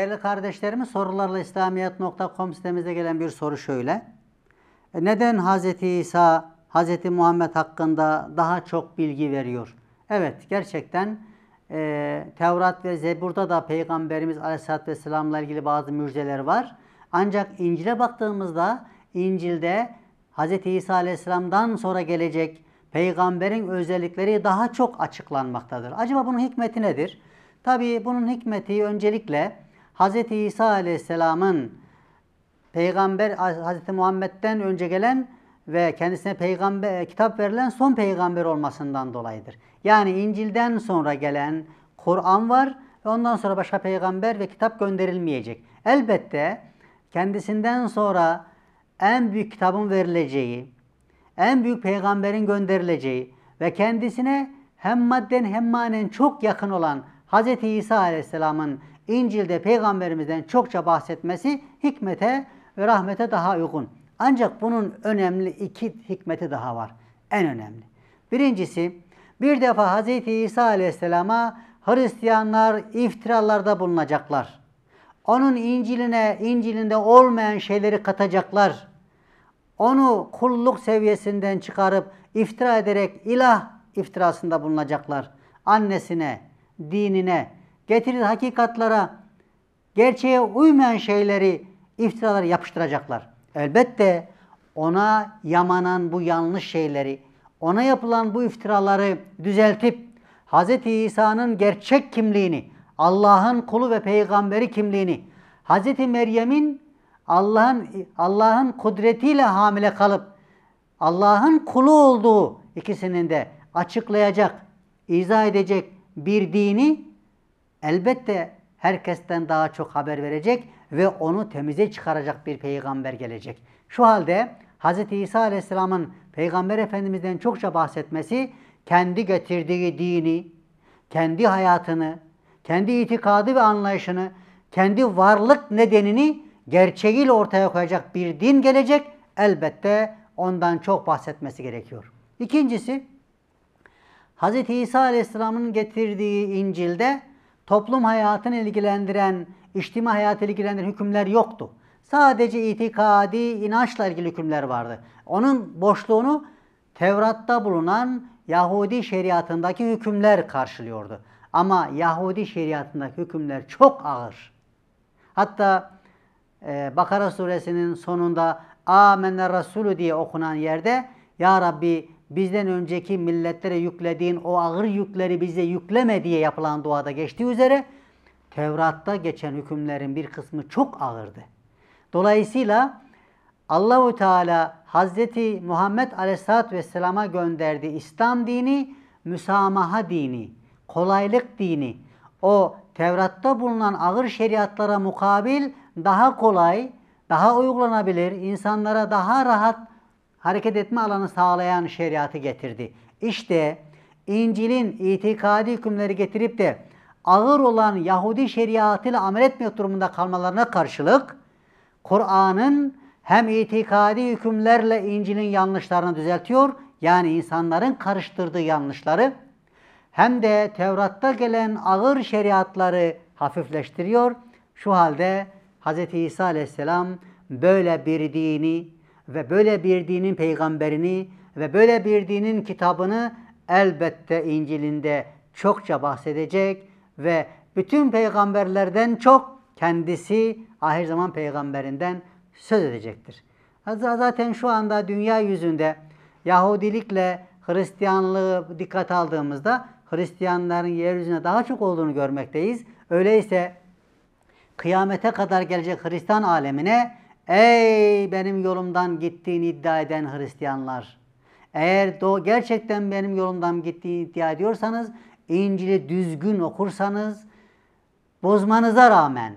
Değerli kardeşlerimiz sorularla İslamiyet.com sitemize gelen bir soru şöyle. E, neden Hz. İsa Hz. Muhammed hakkında daha çok bilgi veriyor? Evet gerçekten e, Tevrat ve Zebur'da da Peygamberimiz Aleyhisselatü Vesselam'la ilgili bazı müjdeler var. Ancak İncil'e baktığımızda İncil'de Hz. İsa Aleyhisselam'dan sonra gelecek peygamberin özellikleri daha çok açıklanmaktadır. Acaba bunun hikmeti nedir? Tabii bunun hikmeti öncelikle Hz. İsa Aleyhisselam'ın peygamber Hz. Muhammed'den önce gelen ve kendisine peygamber kitap verilen son peygamber olmasından dolayıdır. Yani İncil'den sonra gelen Kur'an var ve ondan sonra başka peygamber ve kitap gönderilmeyecek. Elbette kendisinden sonra en büyük kitabın verileceği, en büyük peygamberin gönderileceği ve kendisine hem madden hem manen çok yakın olan Hz. İsa Aleyhisselam'ın İncil'de peygamberimizden çokça bahsetmesi hikmete ve rahmete daha uygun. Ancak bunun önemli iki hikmeti daha var. En önemli. Birincisi bir defa Hz. İsa aleyhisselama Hristiyanlar iftiralarda bulunacaklar. Onun İncil'ine, İncil'inde olmayan şeyleri katacaklar. Onu kulluk seviyesinden çıkarıp iftira ederek ilah iftirasında bulunacaklar. Annesine, dinine, getirir hakikatlara, gerçeğe uymayan şeyleri iftiralar yapıştıracaklar. Elbette ona yamanan bu yanlış şeyleri, ona yapılan bu iftiraları düzeltip Hz. İsa'nın gerçek kimliğini, Allah'ın kulu ve peygamberi kimliğini, Hz. Meryem'in Allah'ın Allah'ın kudretiyle hamile kalıp Allah'ın kulu olduğu ikisinin de açıklayacak, izah edecek bir dini elbette herkesten daha çok haber verecek ve onu temize çıkaracak bir peygamber gelecek. Şu halde Hz. İsa Aleyhisselam'ın Peygamber Efendimiz'den çokça bahsetmesi kendi getirdiği dini, kendi hayatını, kendi itikadı ve anlayışını, kendi varlık nedenini gerçeğiyle ortaya koyacak bir din gelecek. Elbette ondan çok bahsetmesi gerekiyor. İkincisi, Hz. İsa Aleyhisselam'ın getirdiği İncil'de toplum hayatını ilgilendiren, içtima hayatı ilgilendiren hükümler yoktu. Sadece itikadi inançla ilgili hükümler vardı. Onun boşluğunu Tevrat'ta bulunan Yahudi şeriatındaki hükümler karşılıyordu. Ama Yahudi şeriatındaki hükümler çok ağır. Hatta e, Bakara suresinin sonunda Amenna Resulü diye okunan yerde Ya Rabbi bizden önceki milletlere yüklediğin o ağır yükleri bize yükleme diye yapılan duada geçtiği üzere Tevrat'ta geçen hükümlerin bir kısmı çok ağırdı. Dolayısıyla Allahu Teala Hazreti Muhammed Aleyhisselatü Vesselam'a gönderdiği İslam dini, müsamaha dini, kolaylık dini, o Tevrat'ta bulunan ağır şeriatlara mukabil daha kolay, daha uygulanabilir, insanlara daha rahat hareket etme alanı sağlayan şeriatı getirdi. İşte İncil'in itikadi hükümleri getirip de ağır olan Yahudi şeriatıyla amel etmek durumunda kalmalarına karşılık Kur'an'ın hem itikadi hükümlerle İncil'in yanlışlarını düzeltiyor yani insanların karıştırdığı yanlışları hem de Tevrat'ta gelen ağır şeriatları hafifleştiriyor. Şu halde Hz. İsa aleyhisselam böyle bir dini ve böyle bir dinin peygamberini ve böyle bir dinin kitabını elbette İncil'inde çokça bahsedecek ve bütün peygamberlerden çok kendisi ahir zaman peygamberinden söz edecektir. Zaten şu anda dünya yüzünde Yahudilikle Hristiyanlığı dikkat aldığımızda Hristiyanların yeryüzüne daha çok olduğunu görmekteyiz. Öyleyse kıyamete kadar gelecek Hristiyan alemine Ey benim yolumdan gittiğini iddia eden Hristiyanlar! Eğer do gerçekten benim yolumdan gittiğini iddia ediyorsanız, İncil'i düzgün okursanız, bozmanıza rağmen,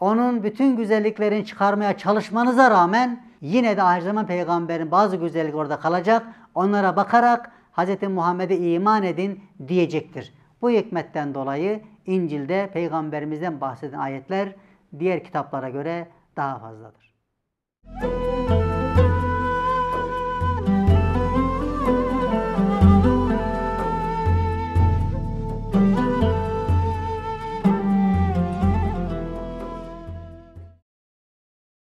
onun bütün güzelliklerini çıkarmaya çalışmanıza rağmen yine de ahir zaman peygamberin bazı güzellikleri orada kalacak. Onlara bakarak Hz. Muhammed'e iman edin diyecektir. Bu hikmetten dolayı İncil'de peygamberimizden bahseden ayetler diğer kitaplara göre daha fazladır. Müzik